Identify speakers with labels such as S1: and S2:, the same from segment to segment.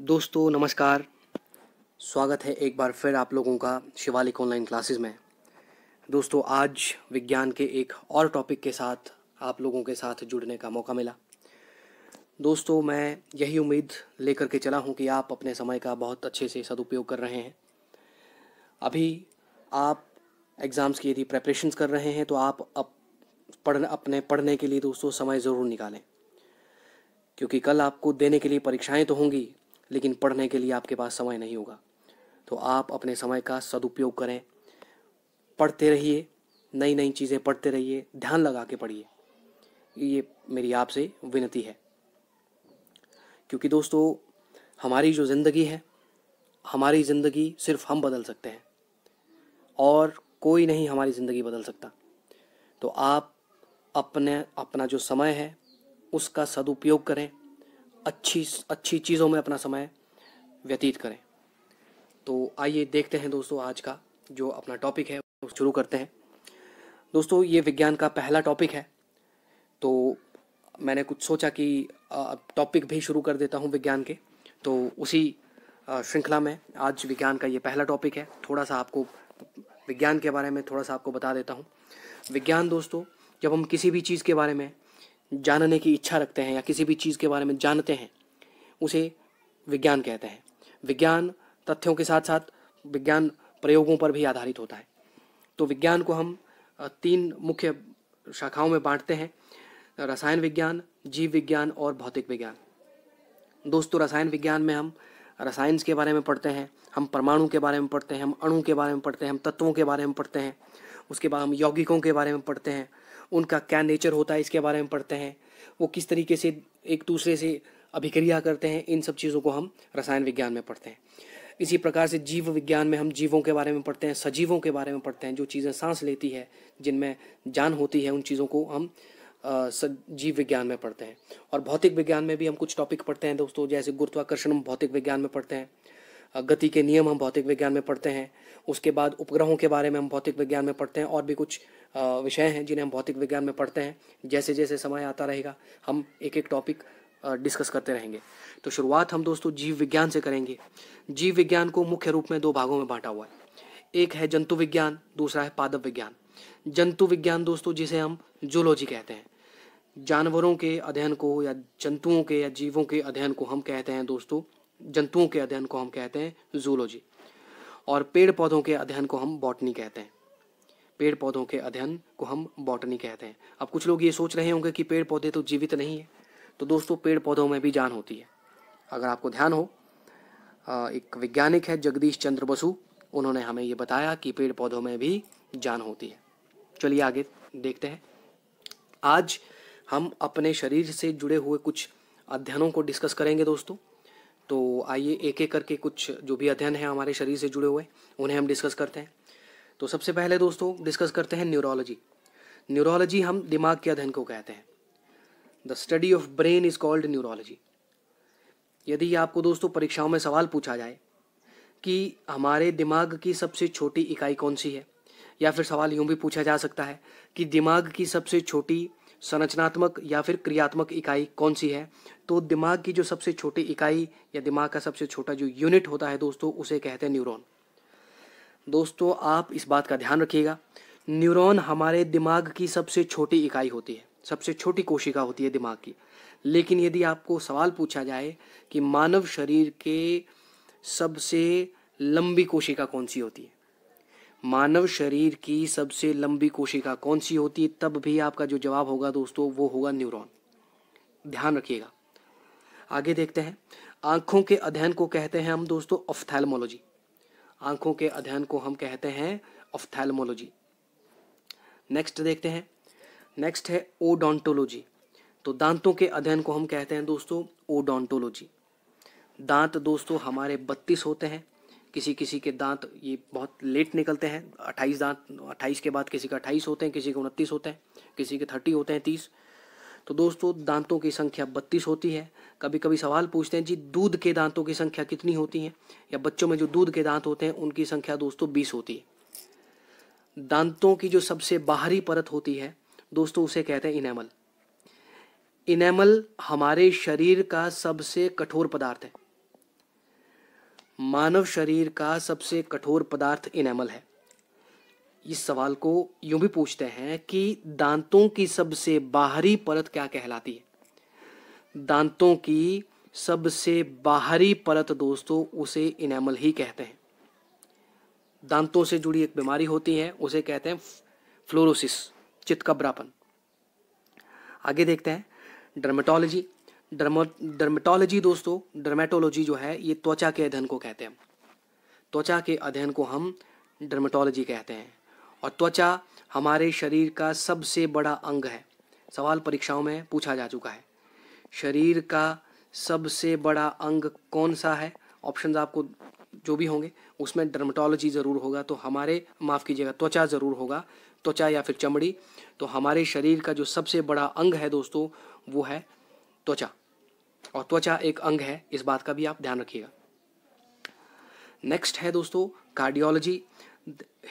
S1: दोस्तों नमस्कार स्वागत है एक बार फिर आप लोगों का शिवालिक ऑनलाइन क्लासेस में दोस्तों आज विज्ञान के एक और टॉपिक के साथ आप लोगों के साथ जुड़ने का मौका मिला दोस्तों मैं यही उम्मीद लेकर के चला हूँ कि आप अपने समय का बहुत अच्छे से सदुपयोग कर रहे हैं अभी आप एग्ज़ाम्स की यदि प्रेपरेशन कर रहे हैं तो आप अप, पढ़ अपने पढ़ने के लिए दोस्तों समय ज़रूर निकालें क्योंकि कल आपको देने के लिए परीक्षाएं तो होंगी लेकिन पढ़ने के लिए आपके पास समय नहीं होगा तो आप अपने समय का सदुपयोग करें पढ़ते रहिए नई नई चीज़ें पढ़ते रहिए ध्यान लगा के पढ़िए ये मेरी आपसे विनती है क्योंकि दोस्तों हमारी जो ज़िंदगी है हमारी ज़िंदगी सिर्फ हम बदल सकते हैं और कोई नहीं हमारी ज़िंदगी बदल सकता तो आप अपने अपना जो समय है उसका सदुपयोग करें अच्छी अच्छी चीज़ों में अपना समय व्यतीत करें तो आइए देखते हैं दोस्तों आज का जो अपना टॉपिक है शुरू करते हैं दोस्तों ये विज्ञान का पहला टॉपिक है तो मैंने कुछ सोचा कि टॉपिक भी शुरू कर देता हूँ विज्ञान के तो उसी श्रृंखला में आज विज्ञान का ये पहला टॉपिक है थोड़ा सा आपको विज्ञान के बारे में थोड़ा सा आपको बता देता हूँ विज्ञान दोस्तों जब हम किसी भी चीज़ के बारे में जानने की इच्छा रखते हैं या किसी भी चीज़ के बारे में जानते हैं उसे विज्ञान कहते हैं विज्ञान तथ्यों के साथ साथ विज्ञान प्रयोगों पर भी आधारित होता है तो विज्ञान को हम तीन मुख्य शाखाओं में बांटते हैं रसायन विज्ञान जीव विज्ञान और भौतिक विज्ञान दोस्तों रसायन विज्ञान में हम रसायन के बारे में पढ़ते हैं हम परमाणु के बारे में पढ़ते हैं हम अणु के बारे में पढ़ते हैं हम तत्वों के बारे में पढ़ते हैं उसके बाद हम यौगिकों के बारे में पढ़ते हैं उनका क्या नेचर होता है इसके बारे में पढ़ते हैं वो किस तरीके से एक दूसरे से अभिक्रिया करते हैं इन सब चीज़ों को हम रसायन विज्ञान में पढ़ते हैं इसी प्रकार से जीव विज्ञान में हम जीवों के बारे में पढ़ते हैं सजीवों के बारे में पढ़ते हैं जो चीज़ें सांस लेती है जिनमें जान होती है उन चीज़ों को हम जीव विज्ञान में पढ़ते हैं और भौतिक विज्ञान में भी हम कुछ टॉपिक पढ़ते हैं दोस्तों जैसे गुरुत्वाकर्षण हम भौतिक विज्ञान में पढ़ते हैं गति के नियम हम भौतिक विज्ञान में पढ़ते हैं उसके बाद उपग्रहों के बारे में हम भौतिक विज्ञान में पढ़ते हैं और भी कुछ विषय हैं जिन्हें हम भौतिक विज्ञान में पढ़ते हैं जैसे जैसे समय आता रहेगा हम एक एक टॉपिक डिस्कस करते रहेंगे तो शुरुआत हम दोस्तों जीव विज्ञान से करेंगे जीव विज्ञान को मुख्य रूप में दो भागों में बांटा हुआ है एक है जंतु विज्ञान दूसरा है पादप विज्ञान जंतु विज्ञान दोस्तों जिसे हम जूलॉजी कहते हैं जानवरों के अध्ययन को या जंतुओं के या जीवों के अध्ययन को हम कहते हैं दोस्तों जंतुओं के अध्ययन को हम कहते हैं जूलॉजी और पेड़ पौधों के अध्ययन को हम बॉटनी कहते हैं पेड़ पौधों के अध्ययन को हम बॉटनी कहते हैं अब कुछ लोग ये सोच रहे होंगे कि पेड़ पौधे तो जीवित नहीं है तो दोस्तों पेड़ पौधों में भी जान होती है अगर आपको ध्यान हो एक वैज्ञानिक है जगदीश चंद्र बसु उन्होंने हमें ये बताया कि पेड़ पौधों में भी जान होती है चलिए आगे देखते हैं आज हम अपने शरीर से जुड़े हुए कुछ अध्ययनों को डिस्कस करेंगे दोस्तों तो आइए एक एक करके कुछ जो भी अध्ययन है हमारे शरीर से जुड़े हुए उन्हें हम डिस्कस करते हैं तो सबसे पहले दोस्तों डिस्कस करते हैं न्यूरोलॉजी न्यूरोलॉजी हम दिमाग के अध्ययन को कहते हैं the study of brain is called neurology यदि आपको दोस्तों परीक्षाओं में सवाल पूछा जाए कि हमारे दिमाग की सबसे छोटी इकाई कौन सी है या फिर सवाल यूं भी पूछा जा सकता है कि दिमाग की सबसे छोटी संरचनात्मक या फिर क्रियात्मक इकाई कौन सी है तो दिमाग की जो सबसे छोटी इकाई या दिमाग का सबसे छोटा जो यूनिट होता है दोस्तों उसे कहते हैं न्यूरॉन दोस्तों आप इस बात का ध्यान रखिएगा न्यूरॉन हमारे दिमाग की सबसे छोटी इकाई होती है सबसे छोटी कोशिका होती है दिमाग की लेकिन यदि आपको सवाल पूछा जाए कि मानव शरीर के सबसे लंबी कोशिका कौन सी होती है मानव शरीर की सबसे लंबी कोशिका कौन सी होती है तब भी आपका जो जवाब होगा दोस्तों वो होगा न्यूरॉन ध्यान रखिएगा आगे देखते हैं आंखों के अध्ययन को कहते हैं हम दोस्तों ऑफ्थैल्मोलॉजी आंखों के अध्ययन को हम कहते हैं ऑफ्थैल्मोलॉजी नेक्स्ट देखते हैं नेक्स्ट है ओडोंटोलॉजी तो दांतों के अध्ययन को हम कहते हैं दोस्तों ओडोंटोलॉजी दांत दोस्तों हमारे बत्तीस होते हैं किसी किसी के दांत ये बहुत लेट निकलते हैं अट्ठाईस दांत अट्ठाईस के बाद किसी का अट्ठाईस होते हैं किसी के उनतीस होते हैं किसी के थर्टी होते हैं तीस तो दोस्तों दांतों की संख्या बत्तीस होती है कभी कभी सवाल पूछते हैं जी दूध के दांतों की संख्या कितनी होती है या बच्चों में जो दूध के दांत होते हैं उनकी संख्या दोस्तों बीस होती है दांतों की जो सबसे बाहरी परत होती है दोस्तों उसे कहते हैं इनेमल इनेमल हमारे शरीर का सबसे कठोर पदार्थ है मानव शरीर का सबसे कठोर पदार्थ इनेमल है इस सवाल को यूं भी पूछते हैं कि दांतों की सबसे बाहरी परत क्या कहलाती है दांतों की सबसे बाहरी परत दोस्तों उसे इनेमल ही कहते हैं दांतों से जुड़ी एक बीमारी होती है उसे कहते हैं फ्लोरोसिस चितकबरापन आगे देखते हैं डर्मेटोलॉजी डर्मो डर्मेटोलॉजी दोस्तों डर्मेटोलॉजी जो है ये त्वचा के अध्ययन को कहते हैं त्वचा के अध्ययन को हम डर्मेटोलॉजी कहते हैं और त्वचा हमारे शरीर का सबसे बड़ा अंग है सवाल परीक्षाओं में पूछा जा चुका है शरीर का सबसे बड़ा अंग कौन सा है ऑप्शन आपको जो भी होंगे उसमें डर्मेटोलॉजी ज़रूर होगा तो हमारे माफ़ कीजिएगा त्वचा ज़रूर होगा त्वचा या फिर चमड़ी तो हमारे शरीर का जो सबसे बड़ा अंग है दोस्तों वो है त्वचा और त्वचा एक अंग है इस बात का भी आप ध्यान रखिएगा नेक्स्ट है दोस्तों कार्डियोलॉजी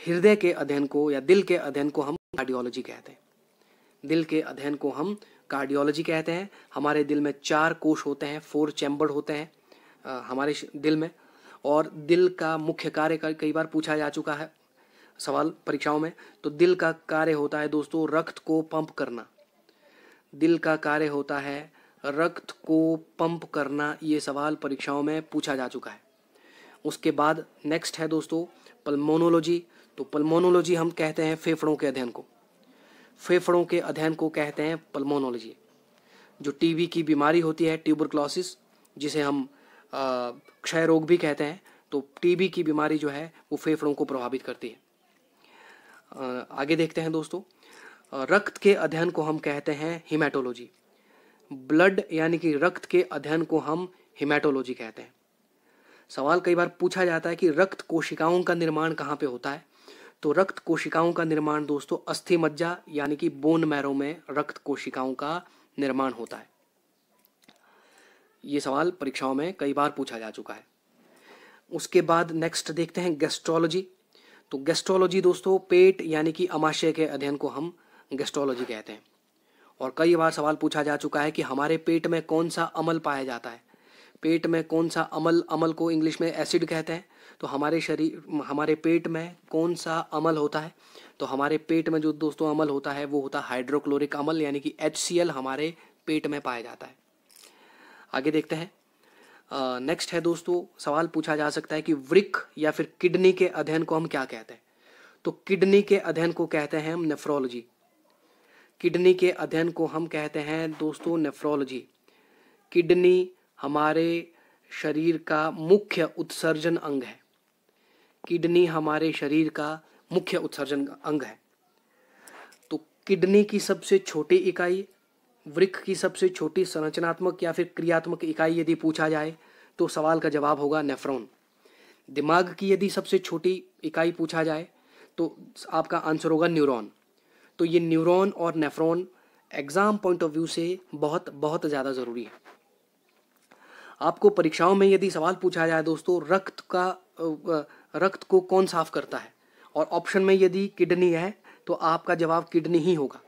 S1: हृदय के अध्ययन को या दिल के अध्ययन को हम कार्डियोलॉजी कहते हैं दिल के अध्ययन को हम कार्डियोलॉजी कहते हैं हमारे दिल में चार कोश होते हैं फोर चैम्बर होते हैं हमारे दिल में और दिल का मुख्य कार्य का कई बार पूछा जा चुका है सवाल परीक्षाओं में तो दिल का कार्य होता है दोस्तों रक्त को पंप करना दिल का कार्य होता है रक्त को पंप करना ये सवाल परीक्षाओं में पूछा जा चुका है उसके बाद नेक्स्ट है दोस्तों पल्मोनोलॉजी तो पल्मोनोलॉजी हम कहते हैं फेफड़ों के अध्ययन को फेफड़ों के अध्ययन को कहते हैं पल्मोनोलॉजी जो टीबी की बीमारी होती है ट्यूबरक्लोसिस जिसे हम क्षय रोग भी कहते हैं तो टीबी की बीमारी जो है वो फेफड़ों को प्रभावित करती है आगे देखते हैं दोस्तों रक्त के अध्ययन को हम कहते हैं हिमाटोलॉजी ब्लड यानी कि रक्त के अध्ययन को हम हिमेटोलॉजी कहते हैं सवाल कई बार पूछा जाता है कि रक्त कोशिकाओं का निर्माण कहाँ पे होता है तो रक्त कोशिकाओं का निर्माण दोस्तों अस्थि मज्जा यानी कि बोन मैरो में रक्त कोशिकाओं का निर्माण होता है ये सवाल परीक्षाओं में कई बार पूछा जा चुका है उसके बाद नेक्स्ट देखते हैं गेस्ट्रोलॉजी तो गेस्ट्रोलॉजी दोस्तों पेट यानी कि अमाशय के अध्ययन को हम गेस्ट्रोलॉजी कहते हैं और कई बार सवाल पूछा जा चुका है कि हमारे पेट में कौन सा अमल पाया जाता है पेट में कौन सा अमल अमल को इंग्लिश में एसिड कहते हैं तो हमारे शरीर हमारे पेट में कौन सा अमल होता है तो हमारे पेट में जो दोस्तों अमल होता है वो होता है हाइड्रोक्लोरिक अमल यानी कि एच हमारे पेट में पाया जाता है आगे देखते हैं नेक्स्ट uh, है दोस्तों सवाल पूछा जा सकता है कि वृक या फिर किडनी के अध्ययन को हम क्या कहते हैं तो किडनी के अध्ययन को कहते हैं हम नेफ्रोलॉजी किडनी के अध्ययन को हम कहते हैं दोस्तों नेफ्रोलॉजी किडनी हमारे शरीर का मुख्य उत्सर्जन अंग है किडनी हमारे शरीर का मुख्य उत्सर्जन अंग है तो किडनी की सबसे छोटी इकाई वृक्ष की सबसे छोटी संरचनात्मक या फिर क्रियात्मक इकाई यदि पूछा जाए तो सवाल का जवाब होगा नेफ्रॉन दिमाग की यदि सबसे छोटी इकाई पूछा जाए तो आपका आंसर होगा न्यूरॉन तो ये न्यूरॉन और nephron exam point of view से बहुत बहुत ज़्यादा ज़रूरी है आपको परीक्षाओं में यदि सवाल पूछा जाए दोस्तों रक्त का रक्त को कौन साफ करता है और ऑप्शन में यदि किडनी है तो आपका जवाब किडनी ही होगा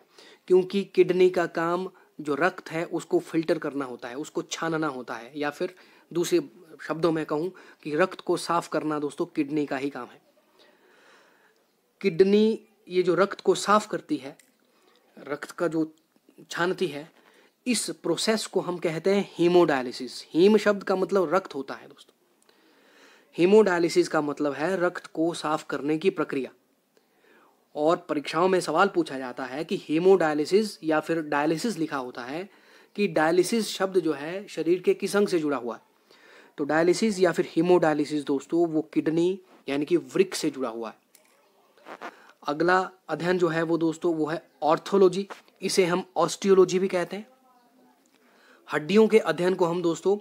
S1: क्योंकि किडनी का काम जो रक्त है उसको फिल्टर करना होता है उसको छानना होता है या फिर दूसरे शब्दों में कहूँ कि रक्त को साफ करना दोस्तों किडनी का ही काम है किडनी ये जो रक्त को साफ करती है रक्त का जो छानती है इस प्रोसेस को हम कहते हैं हीमोडायलिसिस हीम शब्द का मतलब रक्त होता है दोस्तों हीमोडायलिसिस का मतलब है रक्त को साफ करने की प्रक्रिया और परीक्षाओं में सवाल पूछा जाता है कि हीमोडायलिसिस या फिर डायलिसिस लिखा होता है कि डायलिसिस शब्द जो है शरीर के किस अंग से जुड़ा हुआ है तो डायलिसिस या फिर हीमोडायलिसिस दोस्तों वो किडनी यानी कि वृक्ष से जुड़ा हुआ है अगला अध्ययन जो है वो दोस्तों वो है ऑर्थोलॉजी इसे हम ऑस्टियोलॉजी भी कहते हैं हड्डियों के अध्ययन को हम दोस्तों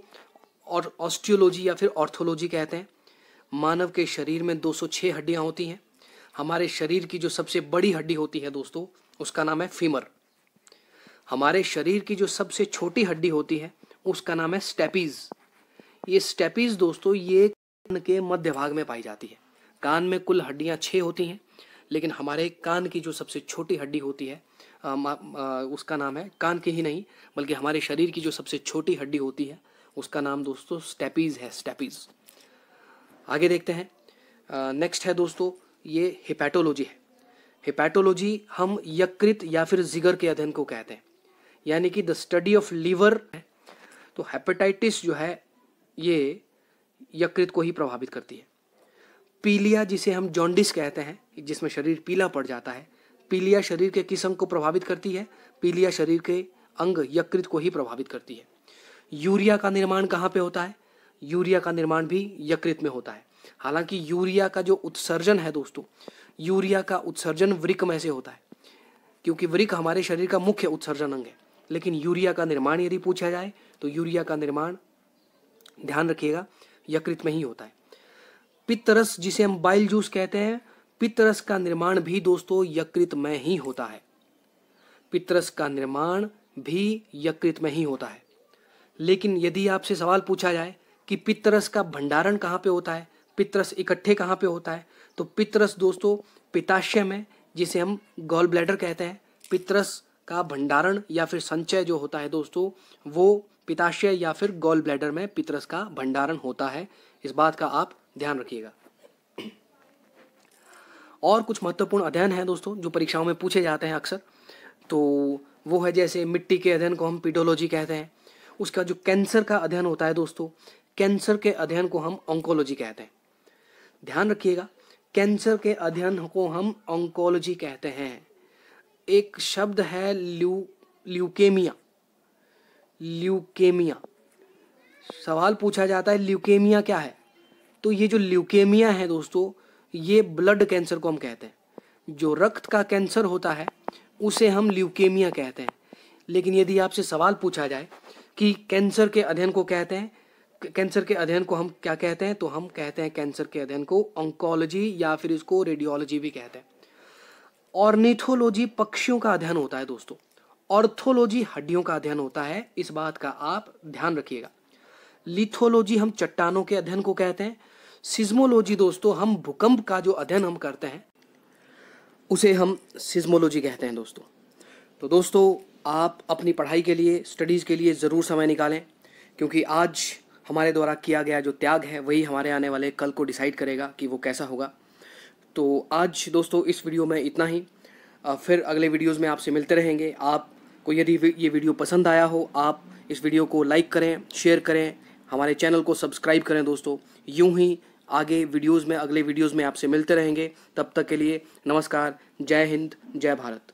S1: और ऑस्टियोलॉजी या फिर ऑर्थोलॉजी कहते हैं मानव के शरीर में 206 हड्डियां होती हैं हमारे शरीर की जो सबसे बड़ी हड्डी होती है दोस्तों उसका नाम है फीमर हमारे शरीर की जो सबसे छोटी हड्डी होती है उसका नाम है स्टेपीज ये स्टेपीज दोस्तों ये कान के मध्य भाग में पाई जाती है कान में कुल हड्डियाँ छः होती हैं लेकिन हमारे कान की जो सबसे छोटी हड्डी होती है आ, आ, उसका नाम है कान की ही नहीं बल्कि हमारे शरीर की जो सबसे छोटी हड्डी होती है उसका नाम दोस्तों स्टेपीज़ है स्टेपीज़ आगे देखते हैं नेक्स्ट है दोस्तों ये हिपैटोलॉजी है हिपैटोलॉजी हम यकृत या फिर जिगर के अध्ययन को कहते हैं यानी कि द स्टडी ऑफ लीवर तो हेपेटाइटिस जो है ये यकृत को ही प्रभावित करती है पीलिया जिसे हम जॉन्डिस कहते हैं जिसमें शरीर पीला पड़ जाता है पीलिया शरीर के किस अंग को प्रभावित करती है पीलिया शरीर के अंग यकृत को ही प्रभावित करती है यूरिया का निर्माण कहाँ पे होता है यूरिया का निर्माण भी यकृत में होता है हालांकि यूरिया का जो उत्सर्जन है दोस्तों यूरिया का उत्सर्जन वृक में से होता है क्योंकि वृक हमारे शरीर का मुख्य उत्सर्जन अंग है लेकिन यूरिया का निर्माण यदि पूछा जाए तो यूरिया का निर्माण ध्यान रखिएगा यकृत में ही होता है पित्तरस जिसे हम बाइल जूस कहते हैं पित्तरस का निर्माण भी दोस्तों यकृत में ही होता है पित्तरस का निर्माण भी यकृत में ही होता है लेकिन यदि आपसे सवाल पूछा जाए कि पित्तरस का भंडारण कहाँ पे होता है पित्तरस इकट्ठे कहाँ पे होता है तो पित्तरस दोस्तों पिताशय में जिसे हम गॉल ब्लैडर कहते हैं पित्तरस का भंडारण या फिर संचय जो होता है दोस्तों वो पिताशय या फिर गॉल ब्लैडर में पितरस का भंडारण होता है इस बात का आप ध्यान रखिएगा और कुछ महत्वपूर्ण अध्ययन है दोस्तों जो परीक्षाओं में पूछे जाते हैं अक्सर तो वो है जैसे मिट्टी के अध्ययन को हम पीडोलॉजी कहते हैं उसका जो कैंसर का अध्ययन होता है दोस्तों कैंसर के अध्ययन को हम ऑंकोलॉजी कहते हैं ध्यान रखिएगा कैंसर के अध्ययन को हम ऑंकोलॉजी कहते हैं एक शब्द है ल्यू ल्यूकेमिया ल्यूकेमिया सवाल पूछा जाता है ल्यूकेमिया क्या है तो ये जो ल्यूकेमिया है दोस्तों ये ब्लड कैंसर को हम कहते हैं जो रक्त का कैंसर होता है उसे हम ल्यूकेमिया कहते हैं लेकिन यदि आपसे सवाल पूछा जाए कि कैंसर के अध्ययन को कहते हैं कैंसर के अध्ययन को हम क्या कहते हैं तो हम कहते हैं कैंसर के अध्ययन को ऑंकोलॉजी या फिर इसको रेडियोलॉजी भी कहते हैं ऑर्निथोलॉजी पक्षियों का अध्ययन होता है दोस्तों ऑर्थोलॉजी हड्डियों का अध्ययन होता है इस बात का आप ध्यान रखिएगा लिथोलॉजी हम चट्टानों के अध्ययन को कहते हैं सिज्मोलॉजी दोस्तों हम भूकंप का जो अध्ययन हम करते हैं उसे हम सिज्मोलॉजी कहते हैं दोस्तों तो दोस्तों आप अपनी पढ़ाई के लिए स्टडीज़ के लिए ज़रूर समय निकालें क्योंकि आज हमारे द्वारा किया गया जो त्याग है वही हमारे आने वाले कल को डिसाइड करेगा कि वो कैसा होगा तो आज दोस्तों इस वीडियो में इतना ही फिर अगले वीडियोज़ में आपसे मिलते रहेंगे आपको यदि ये वीडियो पसंद आया हो आप इस वीडियो को लाइक करें शेयर करें हमारे चैनल को सब्सक्राइब करें दोस्तों यूं ही आगे वीडियोज़ में अगले वीडियोज़ में आपसे मिलते रहेंगे तब तक के लिए नमस्कार जय हिंद जय भारत